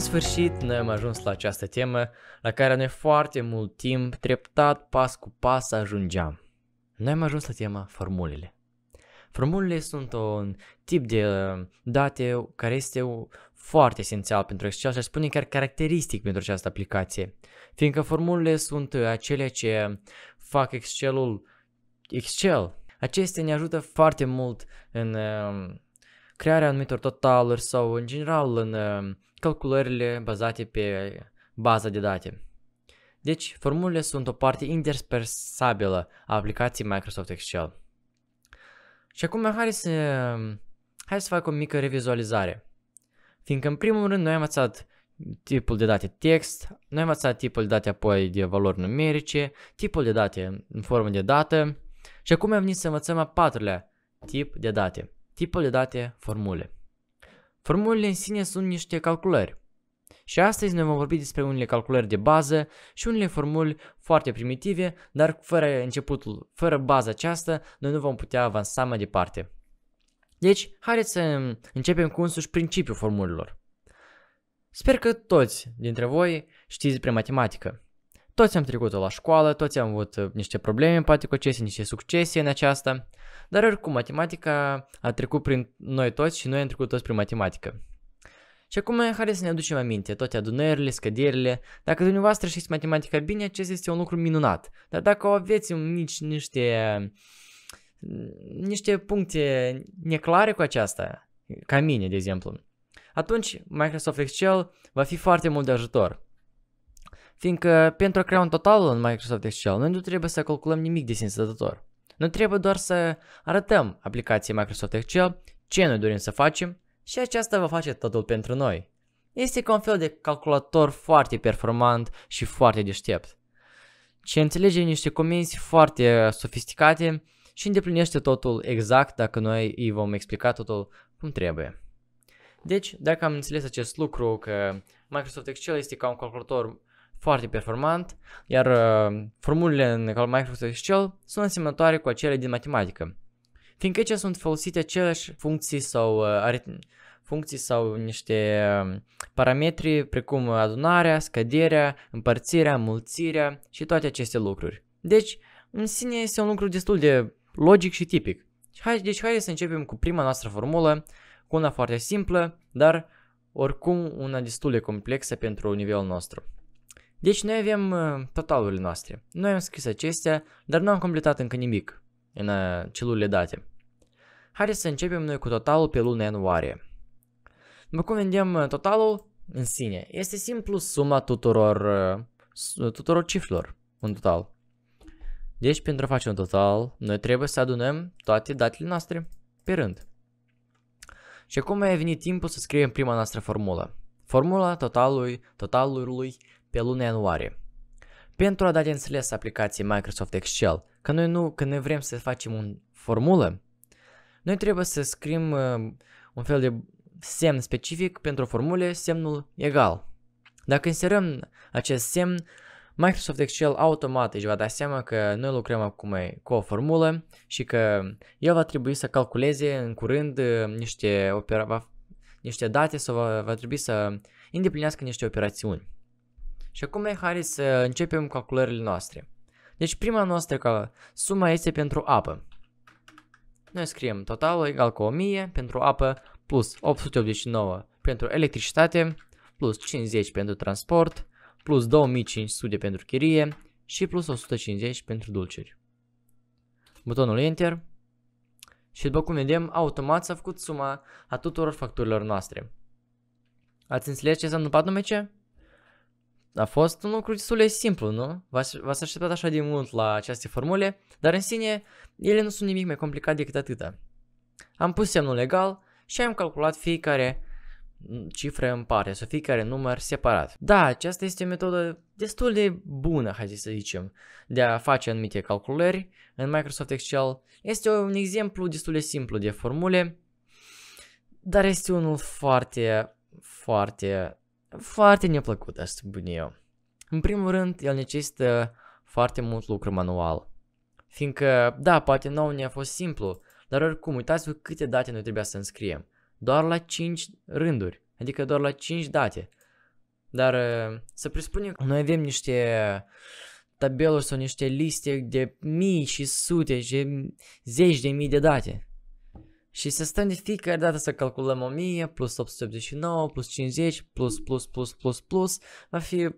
sfârșit, noi am ajuns la această temă la care noi foarte mult timp, treptat, pas cu pas ajungeam. Noi am ajuns la tema formulele. Formulele sunt un tip de uh, date care este foarte esențial pentru Excel și spune chiar caracteristic pentru această aplicație, fiindcă formulele sunt acele ce fac Excel-ul Excel. Acestea ne ajută foarte mult în uh, crearea anumitor totaluri sau în general în uh, calculările bazate pe baza de date. Deci, formulele sunt o parte interspersabilă a aplicației Microsoft Excel. Și acum hai să, hai să fac o mică revizualizare. Fiindcă în primul rând noi am învățat tipul de date text, noi am învățat tipul de date apoi de valori numerice, tipul de date în formă de dată și acum am venit să învățăm a patrulea tip de date, tipul de date formule. Formulele în sine sunt niște calculări. Și astăzi noi vom vorbi despre unele calculări de bază și unele formuli foarte primitive, dar fără începutul, fără baza aceasta, noi nu vom putea avansa mai departe. Deci, haideți să începem cu însuși principiul formulelor. Sper că toți dintre voi știți despre matematică. Toți am trecut la școală, toți am avut uh, niște probleme, poate cu acestea, niște succese în aceasta, dar oricum matematica a trecut prin noi toți și noi am trecut toți prin matematică. Și acum hai să ne aducem aminte toate adunările, scăderile. Dacă dumneavoastră știți matematica bine, acest este un lucru minunat. Dar dacă aveți mici niște, niște puncte neclare cu aceasta, ca mine, de exemplu, atunci Microsoft Excel va fi foarte mult de ajutor. Fiindcă pentru a crea un total în Microsoft Excel, noi nu trebuie să calculăm nimic de sine stătător. Noi trebuie doar să arătăm aplicației Microsoft Excel ce noi dorim să facem și aceasta va face totul pentru noi. Este ca un fel de calculator foarte performant și foarte deștept, ce înțelege niște comenzi foarte sofisticate și îndeplinește totul exact dacă noi îi vom explica totul cum trebuie. Deci, dacă am înțeles acest lucru, că Microsoft Excel este ca un calculator foarte performant, iar uh, formulele în Microsoft Excel sunt asemănătoare cu acele din matematică, fiindcă aici sunt folosite aceleași funcții sau uh, aritm- funcții sau niște uh, parametri precum adunarea, scăderea, împărțirea, mulțirea și toate aceste lucruri. Deci, în sine este un lucru destul de logic și tipic. Hai, deci hai să începem cu prima noastră formulă, cu una foarte simplă, dar oricum una destul de complexă pentru nivelul nostru. Deci noi avem uh, totalurile noastre. Noi am scris acestea, dar nu am completat încă nimic în uh, celulele date. Hai să începem noi cu totalul pe luna ianuarie. După cum vedem, uh, totalul în sine este simplu suma tuturor, tuturor cifrelor în total. Deci, pentru a face un total, noi trebuie să adunăm toate datele noastre pe rând. Și acum a venit timpul să scriem prima noastră formulă. Formula totalului, totalului pe luna ianuarie. Pentru a da de înțeles aplicației Microsoft Excel, că noi nu, că noi vrem să facem o formulă, noi trebuie să scriem uh, un fel de semn specific pentru formule, semnul egal. Dacă inserăm acest semn, Microsoft Excel automat își va da seama că noi lucrăm acum cu o formulă și că el va trebui să calculeze în curând uh, niște, opera- niște date sau va, va trebui să îndeplinească niște operațiuni. Și acum e hai să începem calculările noastre. Deci prima noastră ca suma este pentru apă. Noi scriem totalul egal cu 1000 pentru apă plus 889 pentru electricitate plus 50 pentru transport plus 2500 pentru chirie și plus 150 pentru dulciuri. Butonul Enter și după cum vedem, automat s-a făcut suma a tuturor facturilor noastre. Ați înțeles ce s-a întâmplat numai ce? A fost un lucru destul de simplu, nu? V-ați așteptat așa de mult la aceste formule, dar în sine, ele nu sunt nimic mai complicat decât atâta. Am pus semnul egal și am calculat fiecare cifră în parte sau fiecare număr separat. Da, aceasta este o metodă destul de bună, hai să zicem, de a face anumite calculări în Microsoft Excel. Este un exemplu destul de simplu de formule, dar este unul foarte, foarte foarte neplăcut, asta spune eu. În primul rând, el necesită foarte mult lucru manual. Fiindcă, da, poate nou ne-a fost simplu, dar oricum, uitați-vă câte date noi trebuia să înscriem. Doar la 5 rânduri, adică doar la 5 date. Dar uh, să presupunem că noi avem niște tabeluri sau niște liste de mii și sute și zeci de mii de date. Și să stăm de fiecare dată să calculăm 1000 plus 889 plus 50 plus plus plus plus plus va fi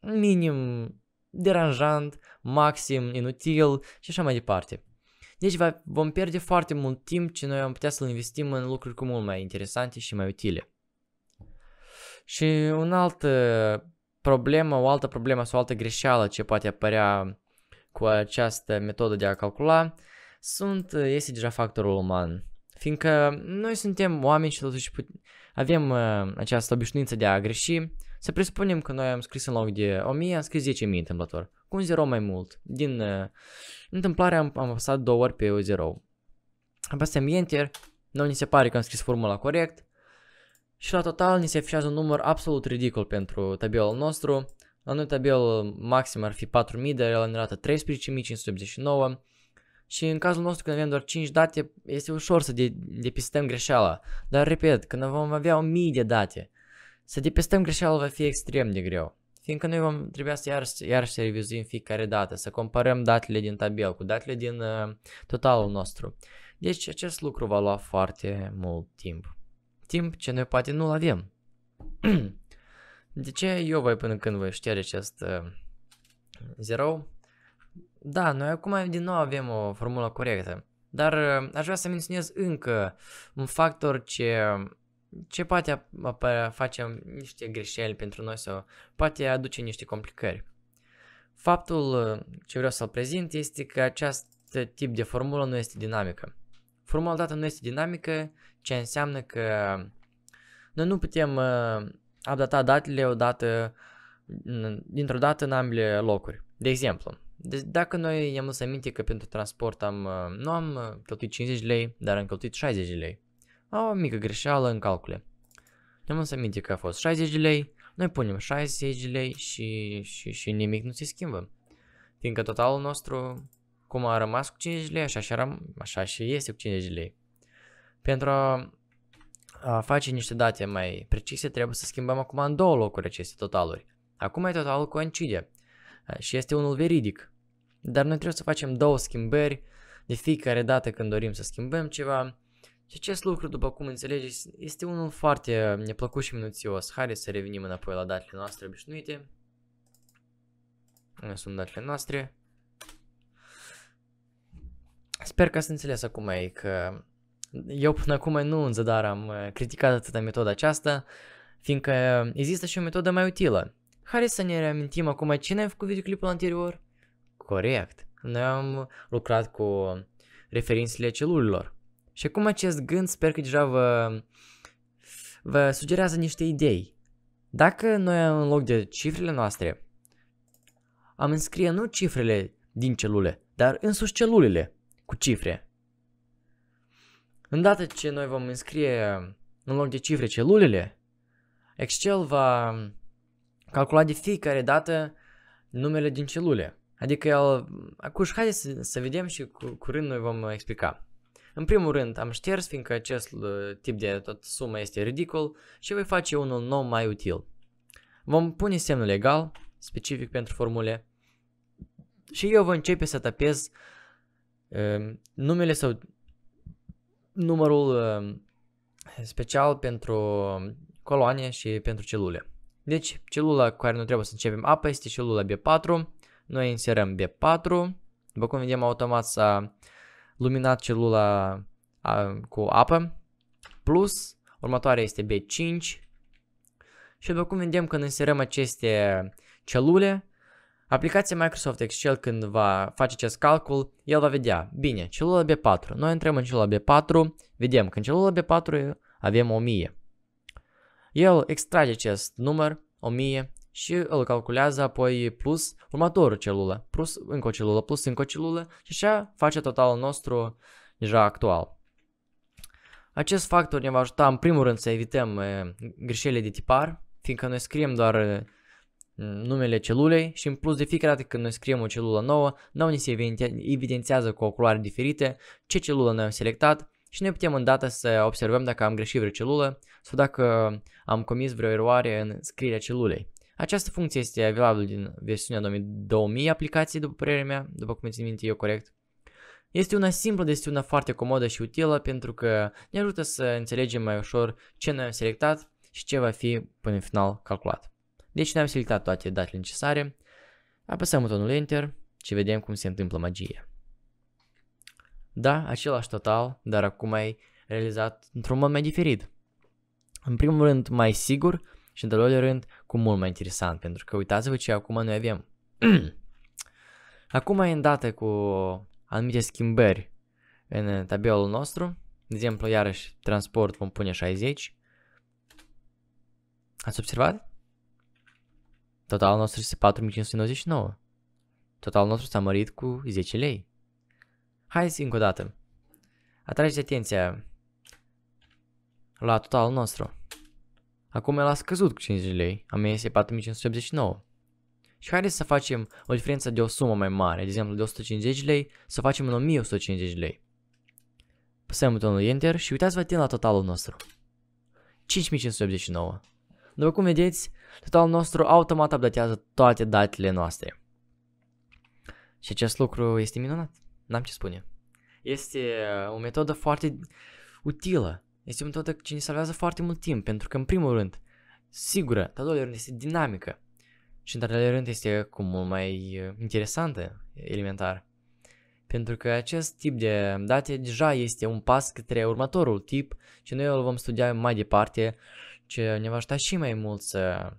minim deranjant, maxim inutil și așa mai departe. Deci va, vom pierde foarte mult timp ce noi am putea să-l investim în lucruri cu mult mai interesante și mai utile. Și un alt uh, problemă, o altă problemă sau o altă greșeală ce poate apărea cu această metodă de a calcula sunt, uh, este deja factorul uman. Fiindcă noi suntem oameni și totuși put- avem uh, această obișnuință de a greși. Să presupunem că noi am scris în loc de 1000, am scris 10.000 întâmplător. Cu un zero mai mult. Din uh, întâmplare am, am apăsat două ori pe 0. Apăsăm Enter, nu ni se pare că am scris formula corect. Și la total ni se afișează un număr absolut ridicol pentru tabelul nostru. La noi tabelul maxim ar fi 4000, dar el a arată 13589. Și în cazul nostru când avem doar 5 date, este ușor să depistăm greșeala. Dar repet, când vom avea 1000 de date, să depistăm greșeala va fi extrem de greu. Fiindcă noi vom trebui să iar, iarăși să revizuim fiecare dată, să comparăm datele din tabel cu datele din uh, totalul nostru. Deci acest lucru va lua foarte mult timp. Timp ce noi poate nu-l avem. de ce eu voi până când voi șterge acest uh, zero? Da, noi acum din nou avem o formulă corectă. Dar eh, aș vrea să menționez încă un factor ce, ce poate face niște greșeli pentru noi sau poate aduce niște complicări. Faptul eh, ce vreau să-l prezint este că acest tip de formulă nu este dinamică. Formula dată nu este dinamică, ce înseamnă că noi nu putem updata eh, datele odată, dintr-o dată în ambele locuri. De exemplu, deci dacă noi i-am să aminte că pentru transport am, uh, nu am uh, cheltuit 50 lei, dar am cheltuit 60 lei. Au o mică greșeală în calcule. Ne-am să aminte că a fost 60 lei, noi punem 60 lei și, și, și nimic nu se schimbă. Fiindcă totalul nostru, cum a rămas cu 50 lei, așa și, răm- așa și este cu 50 lei. Pentru a, a face niște date mai precise, trebuie să schimbăm acum în două locuri aceste totaluri. Acum e totalul coincide și este unul veridic. Dar noi trebuie să facem două schimbări de fiecare dată când dorim să schimbăm ceva. Și acest lucru, după cum înțelegeți, este unul foarte neplăcut și minuțios. Haideți să revenim înapoi la datele noastre obișnuite. Nu sunt datele noastre? Sper că ați înțeles acum ei că eu până acum nu în zadar am uh, criticat atâta metoda aceasta, fiindcă uh, există și o metodă mai utilă. Haideți să ne reamintim acum cine a făcut videoclipul anterior Corect. Noi am lucrat cu referințele celulilor. Și acum acest gând sper că deja vă, vă sugerează niște idei. Dacă noi în loc de cifrele noastre am înscrie nu cifrele din celule, dar însuși celulele cu cifre. Îndată ce noi vom înscrie în loc de cifre celulele, Excel va calcula de fiecare dată numele din celule. Adică el... și haideți să, să vedem și cu, curând noi vom explica. În primul rând am șters, fiindcă acest uh, tip de tot sumă este ridicol și voi face unul nou mai util. Vom pune semnul egal, specific pentru formule, și eu voi începe să tapez uh, numele sau numărul uh, special pentru coloane și pentru celule. Deci, celula cu care noi trebuie să începem apa este celula B4, noi inserăm B4. După cum vedem, automat s-a luminat celula a, cu apă. Plus, următoarea este B5. Și după cum vedem, când inserăm aceste celule, aplicația Microsoft Excel când va face acest calcul, el va vedea, bine, celula B4. Noi intrăm în celula B4, vedem că în celula B4 avem 1000. El extrage acest număr, 1000, și îl calculează apoi plus următorul celulă, plus încă o celulă, plus încă o celulă și așa face totalul nostru deja actual. Acest factor ne va ajuta în primul rând să evităm e, greșelile de tipar, fiindcă noi scriem doar e, numele celulei și în plus de fiecare dată când noi scriem o celulă nouă, nu ne se evidențiază cu o culoare diferită ce celulă noi am selectat și noi putem îndată să observăm dacă am greșit vreo celulă sau dacă am comis vreo eroare în scrierea celulei. Această funcție este available din versiunea 2000 aplicației, după părerea mea, după cum țin minte eu corect. Este una simplă, este una foarte comodă și utilă pentru că ne ajută să înțelegem mai ușor ce noi am selectat și ce va fi până în final calculat. Deci ne-am selectat toate datele necesare, apăsăm butonul Enter și vedem cum se întâmplă magia. Da, același total, dar acum ai realizat într-un mod mai diferit. În primul rând, mai sigur, și în doilea rând, cu mult mai interesant, pentru că uitați-vă ce acum noi avem. acum e îndată cu anumite schimbări în tabelul nostru. De exemplu, iarăși, transport vom pune 60. Ați observat? Totalul nostru este 4599. Totalul nostru s-a mărit cu 10 lei. Haideți încă o dată. Atrageți atenția la totalul nostru. Acum el a scăzut cu 50 lei, a mea este 4589. Și haideți să facem o diferență de o sumă mai mare, de exemplu de 150 lei, să facem în 1150 lei. Păsăm butonul Enter și uitați-vă atent la totalul nostru. 5589. După cum vedeți, totalul nostru automat updatează toate datele noastre. Și acest lucru este minunat. N-am ce spune. Este uh, o metodă foarte utilă este o metodă ce ne salvează foarte mult timp, pentru că, în primul rând, sigură, dar rând este dinamică și, în al rând, este cum mult mai uh, interesantă, elementar. Pentru că acest tip de date deja este un pas către următorul tip și noi îl vom studia mai departe, ce ne va ajuta și mai mult să,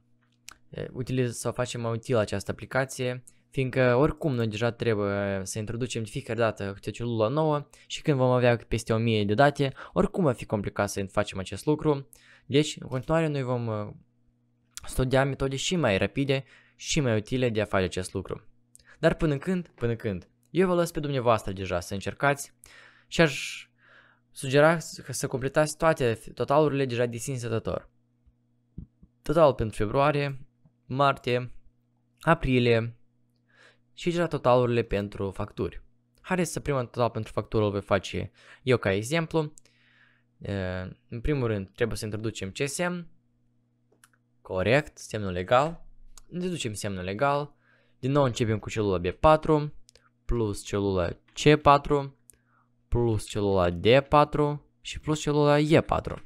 uh, util, să facem mai util această aplicație Fiindcă oricum noi deja trebuie eh, să introducem de fiecare dată câte o celulă nouă și când vom avea peste 1000 de date, oricum va fi complicat să facem acest lucru. Deci, în continuare, noi vom eh, studia metode și mai rapide și mai utile de a face acest lucru. Dar până când, până când, eu vă las pe dumneavoastră deja să încercați și aș sugera să completați toate totalurile deja de sinsătător. Total pentru februarie, martie, aprilie, și gera totalurile pentru facturi. Haideți să primă total pentru factură îl voi face eu ca exemplu. În primul rând trebuie să introducem ce semn, corect, semnul legal. introducem semnul legal. din nou începem cu celula B4 plus celula C4 plus celula D4 și plus celula E4.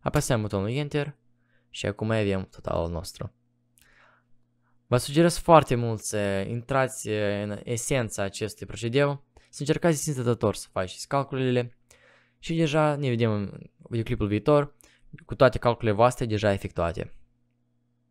Apăsăm butonul Enter și acum avem totalul nostru. Vă sugerez foarte mult să intrați în esența acestui procedeu, să încercați sintetator să faceți calculele și deja ne vedem în videoclipul viitor cu toate calculele voastre deja efectuate.